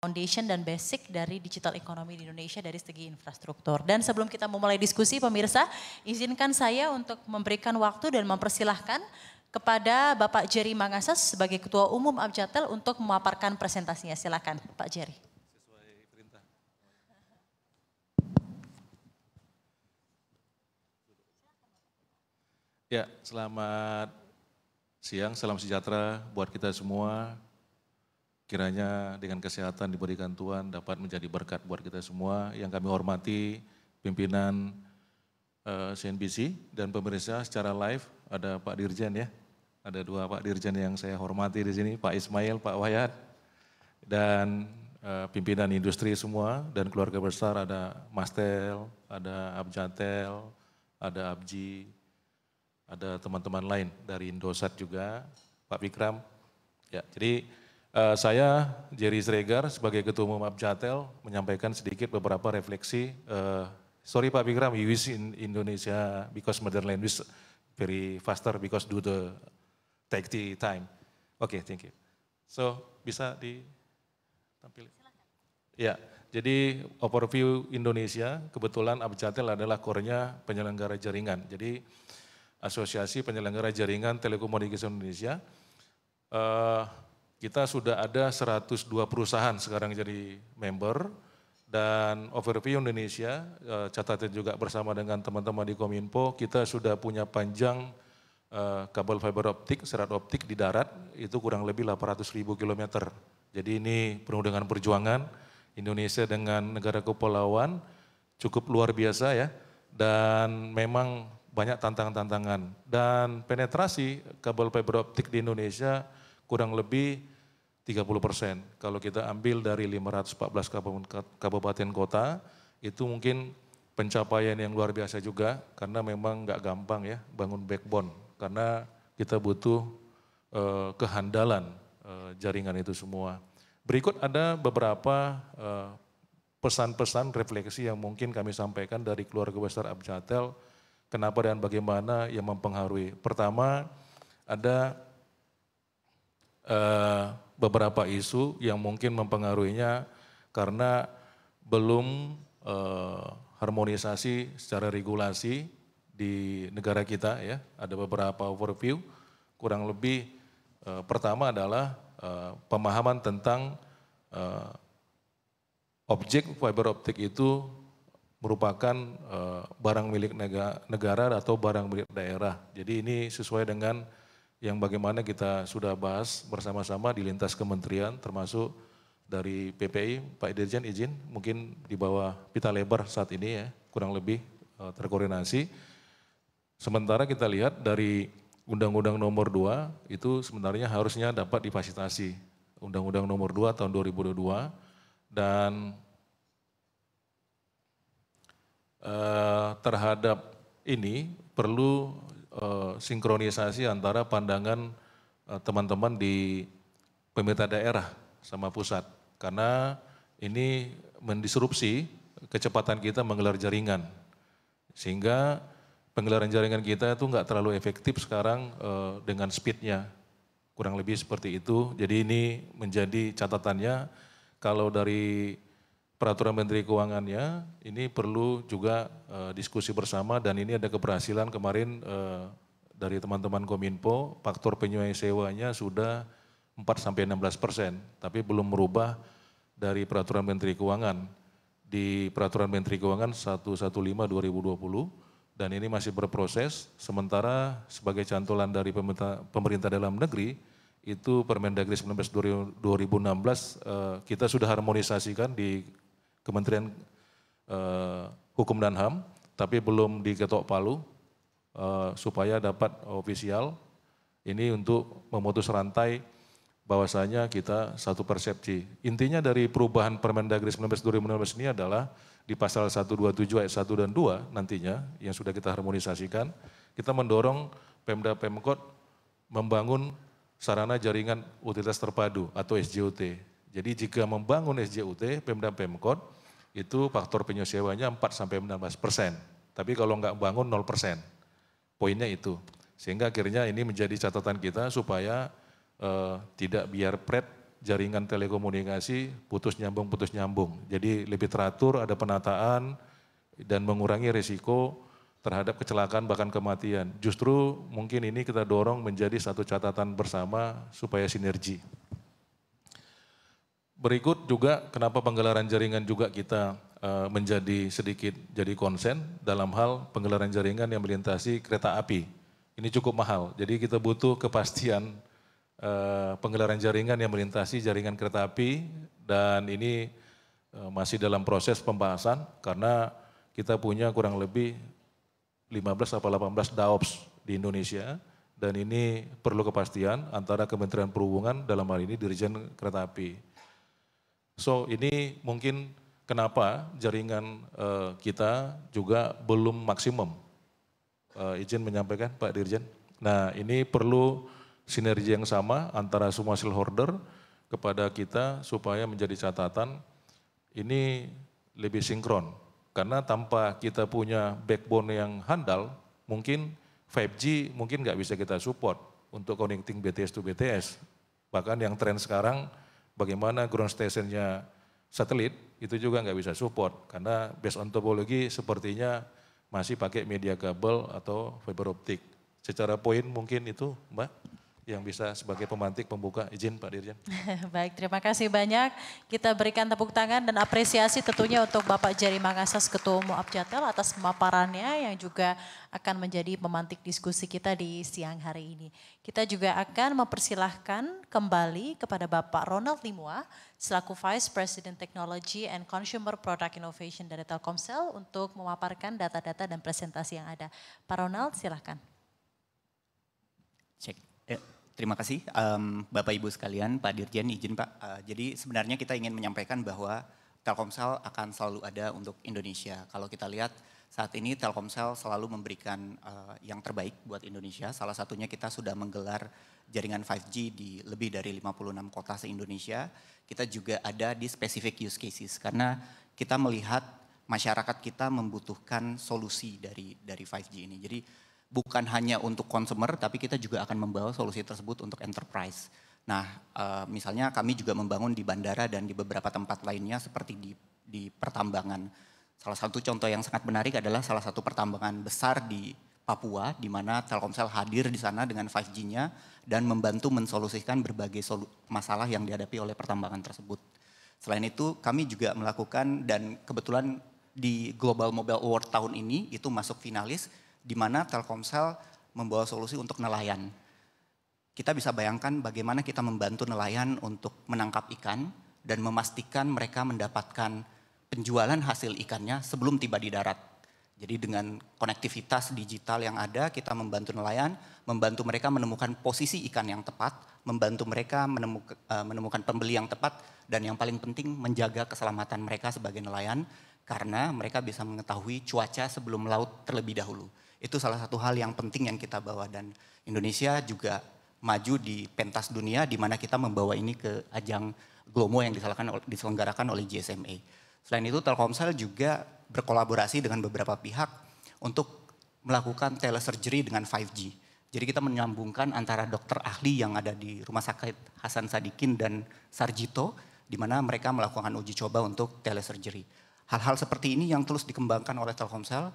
foundation dan basic dari digital ekonomi di Indonesia dari segi infrastruktur. Dan sebelum kita memulai diskusi pemirsa, izinkan saya untuk memberikan waktu dan mempersilahkan kepada Bapak Jerry Mangasas sebagai Ketua Umum Abjatel untuk memaparkan presentasinya. Silakan Pak Jerry. Ya, selamat siang, salam sejahtera buat kita semua. Kiranya dengan kesehatan diberikan Tuhan dapat menjadi berkat buat kita semua yang kami hormati pimpinan CNBC eh, dan pemirsa secara live ada Pak Dirjen ya. Ada dua Pak Dirjen yang saya hormati di sini, Pak Ismail, Pak Wayat dan uh, pimpinan industri semua dan keluarga besar ada Mastel, ada Abjatel, ada Abji, ada teman-teman lain dari Indosat juga, Pak Vikram. Ya, jadi Uh, saya Jerry Sregar sebagai Ketua Umum Abjatel menyampaikan sedikit beberapa refleksi. Uh, sorry Pak Bikram, you wish in Indonesia because modern language very faster because do the take the time. Oke, okay, thank you. So bisa ditampilkan. Ya, jadi overview Indonesia kebetulan Abjatel adalah kornya penyelenggara jaringan. Jadi Asosiasi Penyelenggara Jaringan Telekomunikasi Indonesia. Uh, kita sudah ada 102 perusahaan sekarang jadi member dan overview Indonesia eh, catatan juga bersama dengan teman-teman di Kominfo kita sudah punya panjang eh, kabel fiber optik serat optik di darat itu kurang lebih 800 ribu kilometer jadi ini penuh dengan perjuangan Indonesia dengan negara kepulauan cukup luar biasa ya dan memang banyak tantangan-tantangan dan penetrasi kabel fiber optik di Indonesia kurang lebih 30 persen. Kalau kita ambil dari 514 kabupaten kota, itu mungkin pencapaian yang luar biasa juga, karena memang nggak gampang ya bangun backbone, karena kita butuh eh, kehandalan eh, jaringan itu semua. Berikut ada beberapa eh, pesan-pesan eh, refleksi yang mungkin kami sampaikan dari keluarga besar Abjatel, kenapa dan bagaimana yang mempengaruhi. Pertama, ada eh, beberapa isu yang mungkin mempengaruhinya karena belum eh, harmonisasi secara regulasi di negara kita ya. Ada beberapa overview kurang lebih eh, pertama adalah eh, pemahaman tentang eh, objek fiber optik itu merupakan eh, barang milik negara, negara atau barang milik daerah. Jadi ini sesuai dengan yang bagaimana kita sudah bahas bersama-sama di lintas kementerian termasuk dari PPI, Pak Dirjen izin mungkin di bawah pita lebar saat ini ya, kurang lebih eh, terkoordinasi. Sementara kita lihat dari Undang-Undang Nomor 2 itu sebenarnya harusnya dapat difasilitasi. Undang-Undang Nomor 2 tahun 2022 dan eh, terhadap ini perlu Eh, sinkronisasi antara pandangan eh, teman-teman di pemerintah daerah sama pusat. Karena ini mendisrupsi kecepatan kita menggelar jaringan. Sehingga penggelaran jaringan kita itu nggak terlalu efektif sekarang uh, dengan speednya. Kurang lebih seperti itu. Jadi ini menjadi catatannya kalau dari peraturan menteri keuangannya ini perlu juga uh, diskusi bersama dan ini ada keberhasilan kemarin uh, dari teman-teman Kominfo faktor penyuai sewanya sudah 4 sampai 16 persen tapi belum merubah dari peraturan menteri keuangan di peraturan menteri keuangan 115 2020 dan ini masih berproses sementara sebagai cantolan dari pemerintah, pemerintah dalam negeri itu Permendagri 19 2016 eh, kita sudah harmonisasikan di Kementerian eh, Hukum dan HAM, tapi belum diketok palu eh, supaya dapat ofisial ini untuk memutus rantai bahwasanya kita satu persepsi. Intinya dari perubahan Permendagri 19 2019 ini adalah di pasal 127 ayat 1 dan 2 nantinya yang sudah kita harmonisasikan, kita mendorong Pemda Pemkot membangun sarana jaringan utilitas terpadu atau SJUT jadi jika membangun SJUT, Pemda Pemkot, itu faktor penyesuaiannya 4 sampai 16 persen. Tapi kalau nggak bangun 0 persen. Poinnya itu. Sehingga akhirnya ini menjadi catatan kita supaya eh, tidak biar pret jaringan telekomunikasi putus nyambung putus nyambung. Jadi lebih teratur, ada penataan dan mengurangi risiko terhadap kecelakaan bahkan kematian. Justru mungkin ini kita dorong menjadi satu catatan bersama supaya sinergi berikut juga kenapa penggelaran jaringan juga kita uh, menjadi sedikit jadi konsen dalam hal penggelaran jaringan yang melintasi kereta api. Ini cukup mahal, jadi kita butuh kepastian uh, penggelaran jaringan yang melintasi jaringan kereta api dan ini uh, masih dalam proses pembahasan karena kita punya kurang lebih 15 atau 18 DAOPS di Indonesia dan ini perlu kepastian antara Kementerian Perhubungan dalam hal ini Dirjen Kereta Api. So ini mungkin kenapa jaringan uh, kita juga belum maksimum. Uh, izin menyampaikan Pak Dirjen. Nah ini perlu sinergi yang sama antara semua holder kepada kita supaya menjadi catatan ini lebih sinkron. Karena tanpa kita punya backbone yang handal, mungkin 5G mungkin nggak bisa kita support untuk connecting BTS to BTS. Bahkan yang tren sekarang bagaimana ground stationnya satelit itu juga nggak bisa support karena based on topologi sepertinya masih pakai media kabel atau fiber optik. Secara poin mungkin itu, Mbak? yang bisa sebagai pemantik pembuka. Izin Pak Dirjen. Baik, terima kasih banyak. Kita berikan tepuk tangan dan apresiasi tentunya untuk Bapak Jerry Makassas Ketua Umum Abjatel atas pemaparannya yang juga akan menjadi pemantik diskusi kita di siang hari ini. Kita juga akan mempersilahkan kembali kepada Bapak Ronald Limua selaku Vice President Technology and Consumer Product Innovation dari Telkomsel untuk memaparkan data-data dan presentasi yang ada. Pak Ronald, silahkan. Cek. Eh, Terima kasih um, Bapak Ibu sekalian, Pak Dirjen izin Pak. Uh, jadi sebenarnya kita ingin menyampaikan bahwa Telkomsel akan selalu ada untuk Indonesia. Kalau kita lihat saat ini Telkomsel selalu memberikan uh, yang terbaik buat Indonesia. Salah satunya kita sudah menggelar jaringan 5G di lebih dari 56 kota se-Indonesia. Kita juga ada di specific use cases karena kita melihat masyarakat kita membutuhkan solusi dari dari 5G ini. Jadi bukan hanya untuk consumer, tapi kita juga akan membawa solusi tersebut untuk enterprise. Nah, eh, misalnya kami juga membangun di bandara dan di beberapa tempat lainnya seperti di, di pertambangan. Salah satu contoh yang sangat menarik adalah salah satu pertambangan besar di Papua, di mana Telkomsel hadir di sana dengan 5G-nya dan membantu mensolusikan berbagai solu masalah yang dihadapi oleh pertambangan tersebut. Selain itu, kami juga melakukan dan kebetulan di Global Mobile Award tahun ini itu masuk finalis di mana Telkomsel membawa solusi untuk nelayan. Kita bisa bayangkan bagaimana kita membantu nelayan untuk menangkap ikan dan memastikan mereka mendapatkan penjualan hasil ikannya sebelum tiba di darat. Jadi dengan konektivitas digital yang ada, kita membantu nelayan, membantu mereka menemukan posisi ikan yang tepat, membantu mereka e, menemukan, pembeli yang tepat, dan yang paling penting menjaga keselamatan mereka sebagai nelayan, karena mereka bisa mengetahui cuaca sebelum laut terlebih dahulu. Itu salah satu hal yang penting yang kita bawa dan Indonesia juga maju di pentas dunia di mana kita membawa ini ke ajang Glomo yang diselenggarakan oleh GSMA. Selain itu Telkomsel juga berkolaborasi dengan beberapa pihak untuk melakukan telesurgery dengan 5G. Jadi kita menyambungkan antara dokter ahli yang ada di Rumah Sakit Hasan Sadikin dan Sarjito, di mana mereka melakukan uji coba untuk telesurgery. Hal-hal seperti ini yang terus dikembangkan oleh Telkomsel,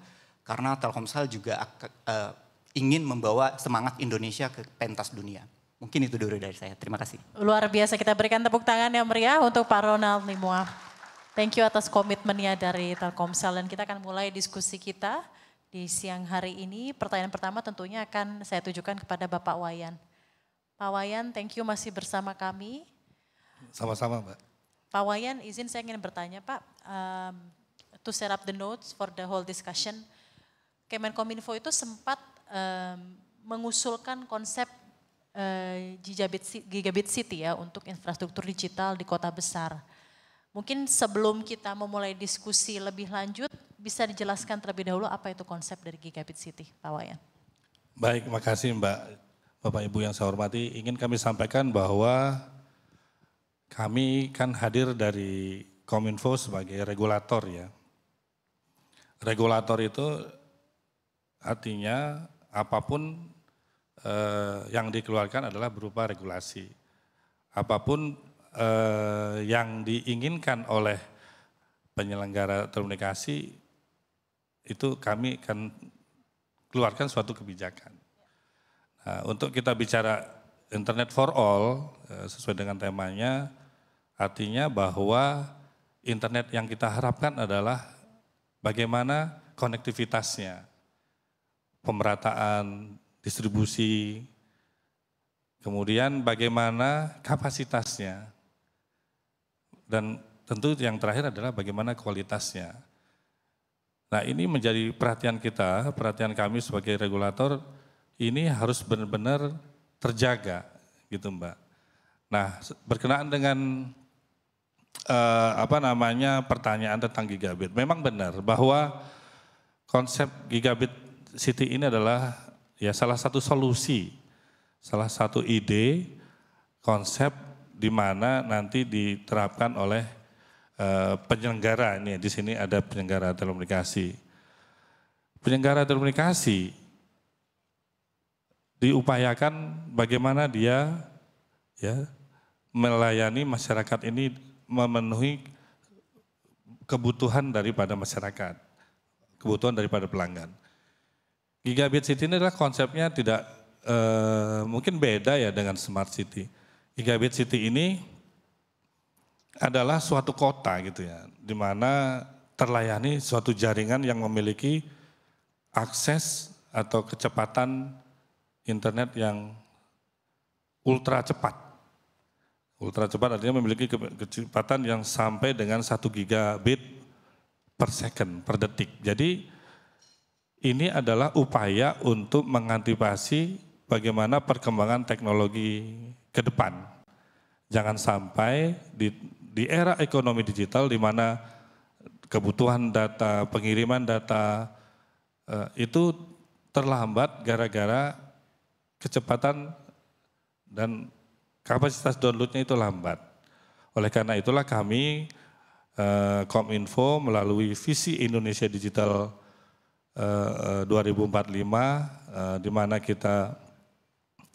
karena Telkomsel juga uh, ingin membawa semangat Indonesia ke pentas dunia. Mungkin itu dulu dari saya. Terima kasih. Luar biasa kita berikan tepuk tangan yang meriah untuk Pak Ronald Nimua. Thank you atas komitmennya dari Telkomsel dan kita akan mulai diskusi kita di siang hari ini. Pertanyaan pertama tentunya akan saya tujukan kepada Bapak Wayan. Pak Wayan, thank you masih bersama kami. Sama-sama, Mbak. Pak Wayan, izin saya ingin bertanya, Pak. Um, to set up the notes for the whole discussion, Kemenkominfo itu sempat um, mengusulkan konsep uh, gigabit, city ya untuk infrastruktur digital di kota besar. Mungkin sebelum kita memulai diskusi lebih lanjut, bisa dijelaskan terlebih dahulu apa itu konsep dari gigabit city, Pak Wayan. Baik, makasih Mbak. Bapak Ibu yang saya hormati, ingin kami sampaikan bahwa kami kan hadir dari Kominfo sebagai regulator ya. Regulator itu Artinya apapun eh, yang dikeluarkan adalah berupa regulasi. Apapun eh, yang diinginkan oleh penyelenggara telekomunikasi itu kami akan keluarkan suatu kebijakan. Nah, untuk kita bicara internet for all eh, sesuai dengan temanya artinya bahwa internet yang kita harapkan adalah bagaimana konektivitasnya pemerataan distribusi, kemudian bagaimana kapasitasnya, dan tentu yang terakhir adalah bagaimana kualitasnya. Nah ini menjadi perhatian kita, perhatian kami sebagai regulator, ini harus benar-benar terjaga gitu mbak. Nah berkenaan dengan eh, apa namanya pertanyaan tentang gigabit, memang benar bahwa konsep gigabit City ini adalah ya salah satu solusi, salah satu ide, konsep di mana nanti diterapkan oleh uh, penyelenggara ini. Di sini ada penyelenggara telekomunikasi. Penyelenggara telekomunikasi diupayakan bagaimana dia ya melayani masyarakat ini memenuhi kebutuhan daripada masyarakat, kebutuhan daripada pelanggan. Gigabit city ini adalah konsepnya tidak eh, mungkin beda ya dengan smart city. Gigabit city ini adalah suatu kota gitu ya, di mana terlayani suatu jaringan yang memiliki akses atau kecepatan internet yang ultra cepat. Ultra cepat artinya memiliki kecepatan yang sampai dengan 1 gigabit per second, per detik. Jadi ini adalah upaya untuk mengantisipasi bagaimana perkembangan teknologi ke depan. Jangan sampai di, di era ekonomi digital di mana kebutuhan data, pengiriman data eh, itu terlambat gara-gara kecepatan dan kapasitas downloadnya itu lambat. Oleh karena itulah kami eh, Kominfo melalui visi Indonesia Digital 2045 eh, di mana kita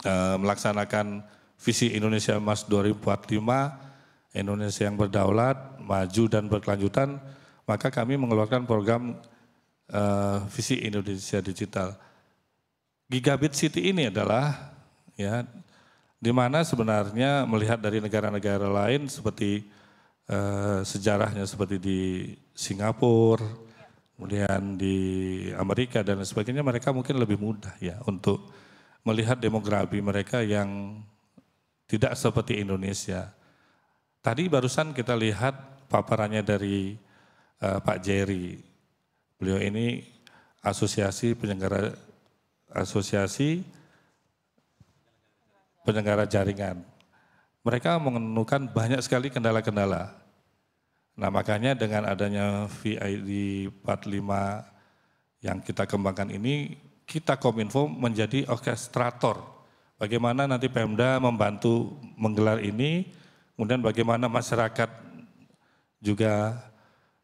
eh, melaksanakan visi Indonesia Emas 2045 Indonesia yang berdaulat, maju dan berkelanjutan, maka kami mengeluarkan program eh, visi Indonesia Digital. Gigabit City ini adalah ya di mana sebenarnya melihat dari negara-negara lain seperti sejarahnya seperti di Singapura, kemudian di Amerika dan sebagainya mereka mungkin lebih mudah ya untuk melihat demografi mereka yang tidak seperti Indonesia. Tadi barusan kita lihat paparannya dari uh, Pak Jerry. Beliau ini asosiasi penyelenggara asosiasi penyelenggara jaringan. Mereka menemukan banyak sekali kendala-kendala Nah makanya dengan adanya VID 45 yang kita kembangkan ini, kita Kominfo menjadi orkestrator. Bagaimana nanti Pemda membantu menggelar ini, kemudian bagaimana masyarakat juga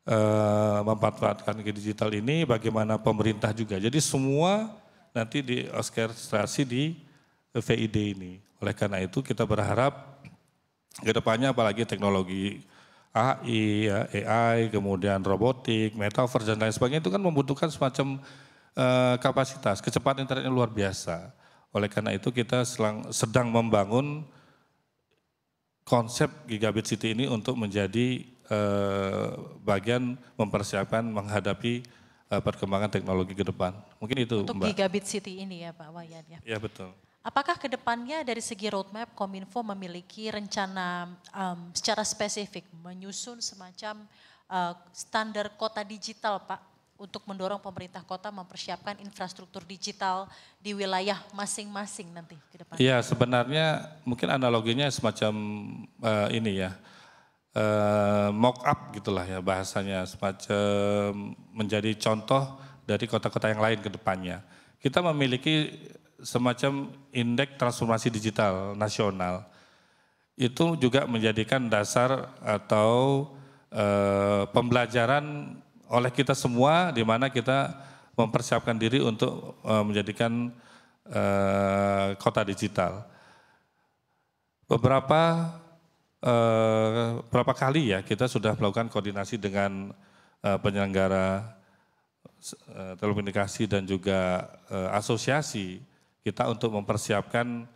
eh, memanfaatkan ke digital ini, bagaimana pemerintah juga. Jadi semua nanti di orkestrasi di VID ini. Oleh karena itu kita berharap ke depannya apalagi teknologi AI, AI, ya, kemudian robotik, metaverse dan lain sebagainya itu kan membutuhkan semacam eh, kapasitas, kecepatan internet yang luar biasa. Oleh karena itu kita selang, sedang membangun konsep gigabit city ini untuk menjadi eh, bagian mempersiapkan menghadapi eh, perkembangan teknologi ke depan. Mungkin itu untuk Mbak. gigabit city ini ya Pak Wayan ya. Ya betul. Apakah kedepannya dari segi roadmap Kominfo memiliki rencana um, secara spesifik menyusun semacam uh, standar kota digital, Pak, untuk mendorong pemerintah kota mempersiapkan infrastruktur digital di wilayah masing-masing nanti ke depan? Iya, sebenarnya mungkin analoginya semacam uh, ini ya, uh, eh, mock up gitulah ya bahasanya, semacam menjadi contoh dari kota-kota yang lain ke depannya. Kita memiliki semacam indeks transformasi digital nasional itu juga menjadikan dasar atau e, pembelajaran oleh kita semua di mana kita mempersiapkan diri untuk e, menjadikan e, kota digital. Beberapa e, beberapa kali ya kita sudah melakukan koordinasi dengan e, penyelenggara telekomunikasi dan juga e, asosiasi kita untuk mempersiapkan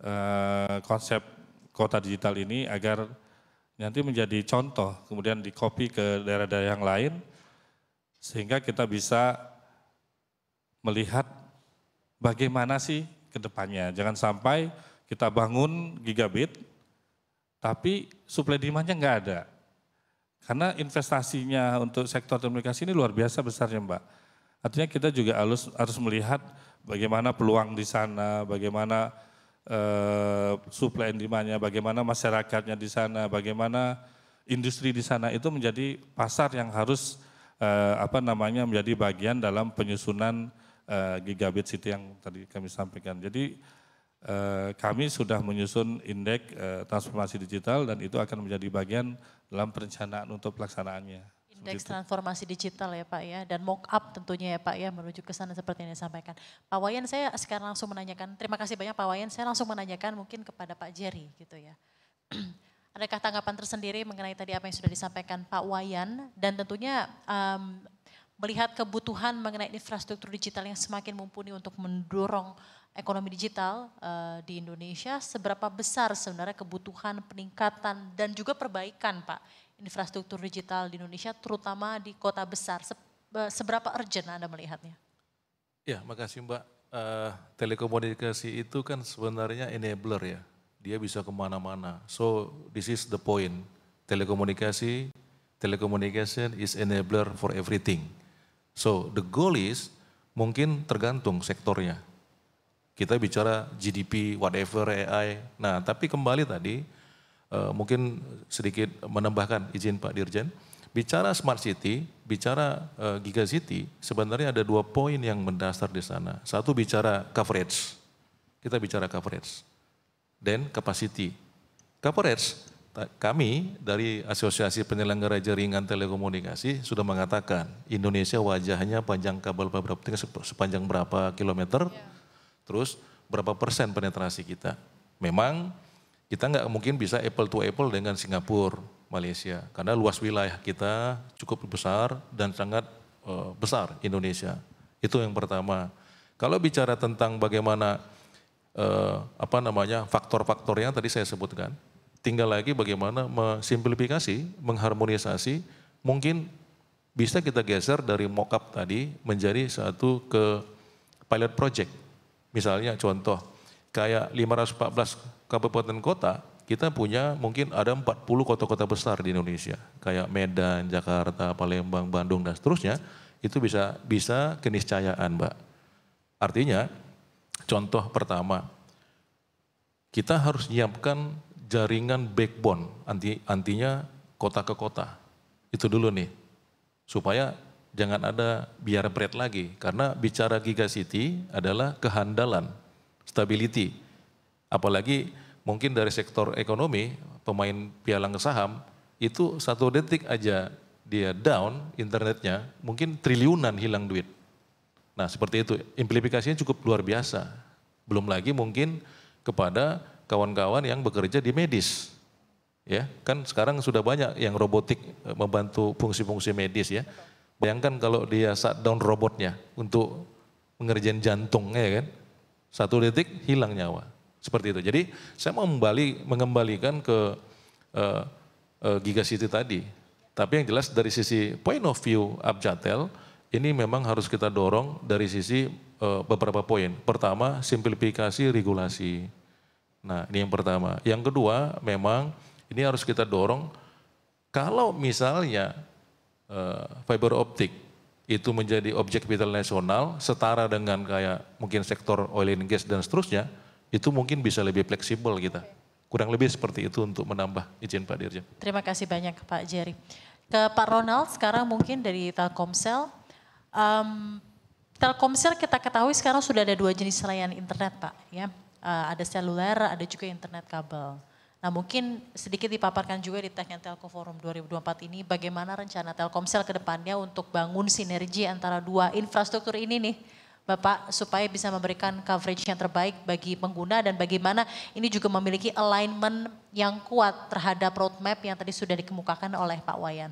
uh, konsep kota digital ini agar nanti menjadi contoh, kemudian di-copy ke daerah-daerah yang lain, sehingga kita bisa melihat bagaimana sih ke depannya. Jangan sampai kita bangun gigabit, tapi suplai demand-nya nggak ada. Karena investasinya untuk sektor komunikasi ini luar biasa besarnya Mbak. Artinya kita juga harus, harus melihat bagaimana peluang di sana, bagaimana eh, supply and demand-nya, bagaimana masyarakatnya di sana, bagaimana industri di sana itu menjadi pasar yang harus eh, apa namanya menjadi bagian dalam penyusunan eh, gigabit city yang tadi kami sampaikan. Jadi eh, kami sudah menyusun indeks eh, transformasi digital dan itu akan menjadi bagian dalam perencanaan untuk pelaksanaannya. Gitu. transformasi digital ya Pak ya, dan mock up tentunya ya Pak ya menuju ke sana seperti yang disampaikan. Pak Wayan saya sekarang langsung menanyakan, terima kasih banyak Pak Wayan, saya langsung menanyakan mungkin kepada Pak Jerry gitu ya. Adakah tanggapan tersendiri mengenai tadi apa yang sudah disampaikan Pak Wayan dan tentunya um, melihat kebutuhan mengenai infrastruktur digital yang semakin mumpuni untuk mendorong ekonomi digital uh, di Indonesia, seberapa besar sebenarnya kebutuhan peningkatan dan juga perbaikan Pak infrastruktur digital di Indonesia, terutama di kota besar. Seberapa urgent Anda melihatnya? Ya, makasih Mbak. Uh, telekomunikasi itu kan sebenarnya enabler ya. Dia bisa kemana-mana. So, this is the point. Telekomunikasi, telecommunication is enabler for everything. So, the goal is mungkin tergantung sektornya. Kita bicara GDP, whatever, AI. Nah, tapi kembali tadi, Eh, mungkin sedikit menambahkan izin Pak Dirjen. Bicara smart city, bicara uh, giga city, sebenarnya ada dua poin yang mendasar di sana. Satu bicara coverage, kita bicara coverage, dan capacity. Coverage, kami dari Asosiasi Penyelenggara Jaringan Telekomunikasi sudah mengatakan Indonesia wajahnya panjang kabel fiber optik sepanjang berapa kilometer, yeah. terus berapa persen penetrasi kita. Memang kita nggak mungkin bisa apple to apple dengan Singapura, Malaysia, karena luas wilayah kita cukup besar dan sangat uh, besar Indonesia. Itu yang pertama. Kalau bicara tentang bagaimana uh, apa namanya faktor yang tadi saya sebutkan, tinggal lagi bagaimana mensimplifikasi, mengharmonisasi, mungkin bisa kita geser dari mockup tadi menjadi satu ke pilot project. Misalnya contoh kayak 514 kabupaten kota, kita punya mungkin ada 40 kota-kota besar di Indonesia, kayak Medan, Jakarta, Palembang, Bandung dan seterusnya, itu bisa bisa keniscayaan, Mbak. Artinya, contoh pertama, kita harus menyiapkan jaringan backbone, anti antinya kota ke kota. Itu dulu nih. Supaya jangan ada biar bread lagi karena bicara giga adalah kehandalan, stability Apalagi mungkin dari sektor ekonomi, pemain pialang saham, itu satu detik aja dia down internetnya, mungkin triliunan hilang duit. Nah seperti itu, implikasinya cukup luar biasa. Belum lagi mungkin kepada kawan-kawan yang bekerja di medis. Ya, kan sekarang sudah banyak yang robotik eh, membantu fungsi-fungsi medis ya. Bayangkan kalau dia shutdown robotnya untuk mengerjain jantungnya ya kan. Satu detik hilang nyawa. Seperti itu. Jadi saya mau membali, mengembalikan ke uh, uh, Giga City tadi. Tapi yang jelas dari sisi point of view Abjatel, ini memang harus kita dorong dari sisi uh, beberapa poin. Pertama, simplifikasi regulasi. Nah, ini yang pertama. Yang kedua, memang ini harus kita dorong kalau misalnya uh, fiber optik itu menjadi objek vital nasional setara dengan kayak mungkin sektor oil and gas dan seterusnya, itu mungkin bisa lebih fleksibel kita. Kurang lebih seperti itu untuk menambah izin Pak Dirjen. Terima kasih banyak Pak Jerry. Ke Pak Ronald sekarang mungkin dari Telkomsel. Um, Telkomsel kita ketahui sekarang sudah ada dua jenis layanan internet Pak. ya uh, Ada seluler, ada juga internet kabel. Nah mungkin sedikit dipaparkan juga di Teknik Telco Forum 2024 ini bagaimana rencana Telkomsel ke depannya untuk bangun sinergi antara dua infrastruktur ini nih Bapak supaya bisa memberikan coverage yang terbaik bagi pengguna dan bagaimana ini juga memiliki alignment yang kuat terhadap roadmap yang tadi sudah dikemukakan oleh Pak Wayan.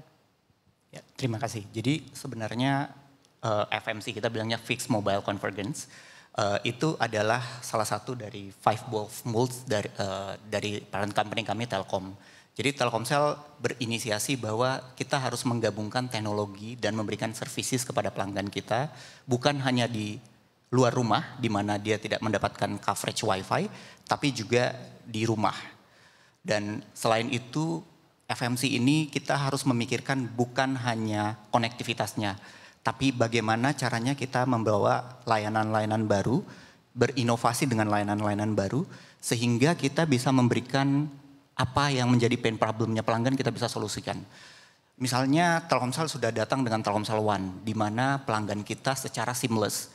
Ya, terima kasih. Jadi sebenarnya uh, eh, FMC kita bilangnya Fixed Mobile Convergence uh, itu adalah salah satu dari five wolf moves dari uh, dari parent company kami Telkom. Jadi Telkomsel berinisiasi bahwa kita harus menggabungkan teknologi dan memberikan services kepada pelanggan kita, bukan hanya di luar rumah di mana dia tidak mendapatkan coverage WiFi, tapi juga di rumah. Dan selain itu, FMC ini kita harus memikirkan bukan hanya konektivitasnya, tapi bagaimana caranya kita membawa layanan-layanan baru, berinovasi dengan layanan-layanan baru, sehingga kita bisa memberikan apa yang menjadi pain problemnya pelanggan kita bisa solusikan. Misalnya Telkomsel sudah datang dengan Telkomsel One, di mana pelanggan kita secara seamless,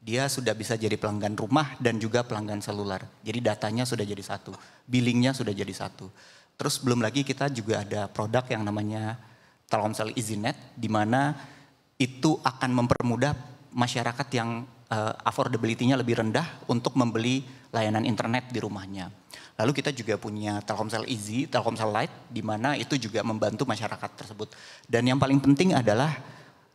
dia sudah bisa jadi pelanggan rumah dan juga pelanggan seluler. Jadi datanya sudah jadi satu, billingnya sudah jadi satu. Terus belum lagi kita juga ada produk yang namanya Telkomsel EasyNet, di mana itu akan mempermudah masyarakat yang eh, affordability-nya lebih rendah untuk membeli layanan internet di rumahnya. Lalu kita juga punya Telkomsel Easy, Telkomsel Lite, di mana itu juga membantu masyarakat tersebut. Dan yang paling penting adalah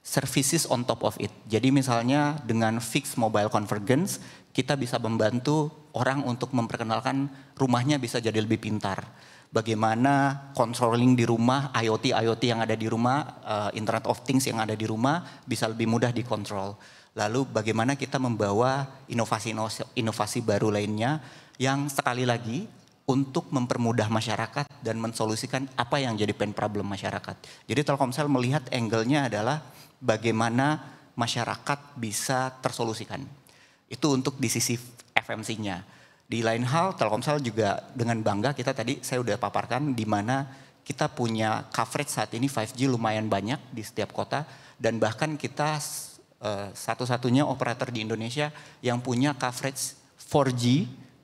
services on top of it. Jadi misalnya dengan fixed mobile convergence, kita bisa membantu orang untuk memperkenalkan rumahnya bisa jadi lebih pintar. Bagaimana controlling di rumah, IoT-IoT yang ada di rumah, eh, Internet of Things yang ada di rumah bisa lebih mudah dikontrol. Lalu bagaimana kita membawa inovasi-inovasi baru lainnya yang sekali lagi untuk mempermudah masyarakat dan mensolusikan apa yang jadi pen problem masyarakat. Jadi Telkomsel melihat angle-nya adalah bagaimana masyarakat bisa tersolusikan. Itu untuk di sisi FMC-nya. Di lain hal Telkomsel juga dengan bangga kita tadi saya sudah paparkan di mana kita punya coverage saat ini 5G lumayan banyak di setiap kota dan bahkan kita eh, satu-satunya operator di Indonesia yang punya coverage 4G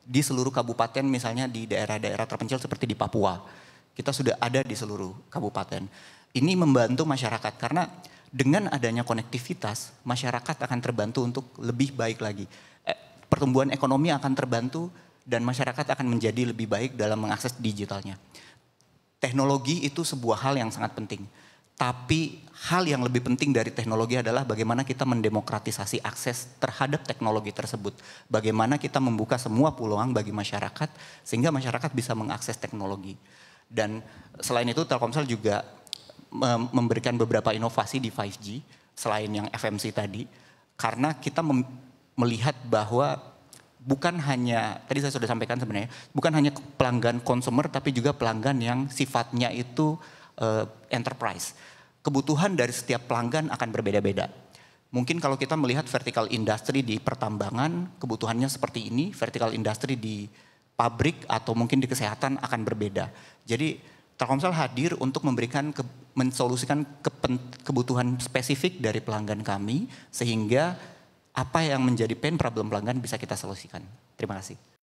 di seluruh kabupaten misalnya di daerah-daerah terpencil seperti di Papua. Kita sudah ada di seluruh kabupaten. Ini membantu masyarakat karena dengan adanya konektivitas masyarakat akan terbantu untuk lebih baik lagi. Eh, pertumbuhan ekonomi akan terbantu dan masyarakat akan menjadi lebih baik dalam mengakses digitalnya. Teknologi itu sebuah hal yang sangat penting tapi hal yang lebih penting dari teknologi adalah bagaimana kita mendemokratisasi akses terhadap teknologi tersebut. Bagaimana kita membuka semua peluang bagi masyarakat sehingga masyarakat bisa mengakses teknologi. Dan selain itu Telkomsel juga memberikan beberapa inovasi di 5G selain yang FMC tadi karena kita melihat bahwa bukan hanya tadi saya sudah sampaikan sebenarnya bukan hanya pelanggan konsumer tapi juga pelanggan yang sifatnya itu uh, enterprise. Kebutuhan dari setiap pelanggan akan berbeda-beda. Mungkin kalau kita melihat vertikal industri di pertambangan, kebutuhannya seperti ini, vertikal industri di pabrik atau mungkin di kesehatan akan berbeda. Jadi Telkomsel hadir untuk memberikan ke, mensolusikan ke, kebutuhan spesifik dari pelanggan kami sehingga apa yang menjadi pain problem pelanggan bisa kita solusikan. Terima kasih.